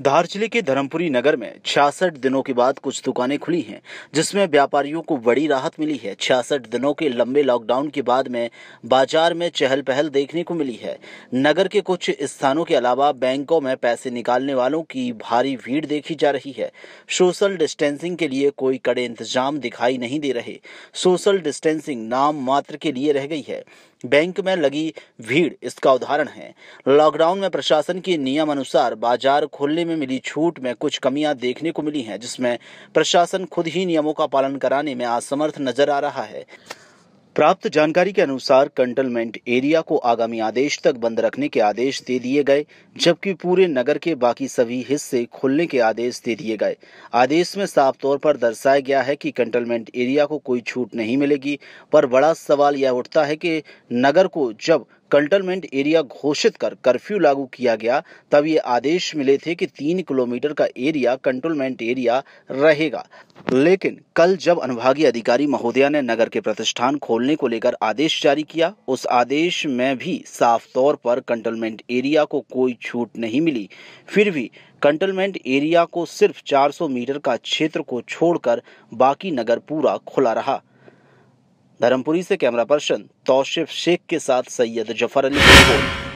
धार जिले के धर्मपुरी नगर में छियासठ दिनों के बाद कुछ दुकानें खुली हैं जिसमें व्यापारियों को बड़ी राहत मिली है छियासठ दिनों के लंबे लॉकडाउन के बाद में बाजार में चहल पहल देखने को मिली है नगर के कुछ स्थानों के अलावा बैंकों में पैसे निकालने वालों की भारी भीड़ देखी जा रही है सोशल डिस्टेंसिंग के लिए कोई कड़े इंतजाम दिखाई नहीं दे रहे सोशल डिस्टेंसिंग नाम मात्र के लिए रह गई है बैंक में लगी भीड़ इसका उदाहरण है लॉकडाउन में प्रशासन के नियम अनुसार बाजार खोलने में मिली छूट में कुछ कमियां देखने को मिली हैं जिसमें प्रशासन खुद ही नियमों का पालन कराने में असमर्थ नजर आ रहा है प्राप्त जानकारी के अनुसार कंटोनमेंट एरिया को आगामी आदेश तक बंद रखने के आदेश दे दिए गए जबकि पूरे नगर के बाकी सभी हिस्से खोलने के आदेश दे दिए गए आदेश में साफ तौर पर दर्शाया गया है कि कंटोनमेंट एरिया को कोई छूट नहीं मिलेगी पर बड़ा सवाल यह उठता है कि नगर को जब कंटेनमेंट एरिया घोषित कर कर्फ्यू लागू किया गया तब ये आदेश मिले थे कि तीन किलोमीटर का एरिया कंटोनमेंट एरिया रहेगा लेकिन कल जब अनुभागीय अधिकारी महोदया ने नगर के प्रतिष्ठान खोलने को लेकर आदेश जारी किया उस आदेश में भी साफ तौर पर कंटोनमेंट एरिया को कोई छूट नहीं मिली फिर भी कंटोनमेंट एरिया को सिर्फ 400 मीटर का क्षेत्र को छोड़कर बाकी नगर पूरा खुला रहा धर्मपुरी से कैमरा पर्सन तौशिफ शेख के साथ सैयद जफर अली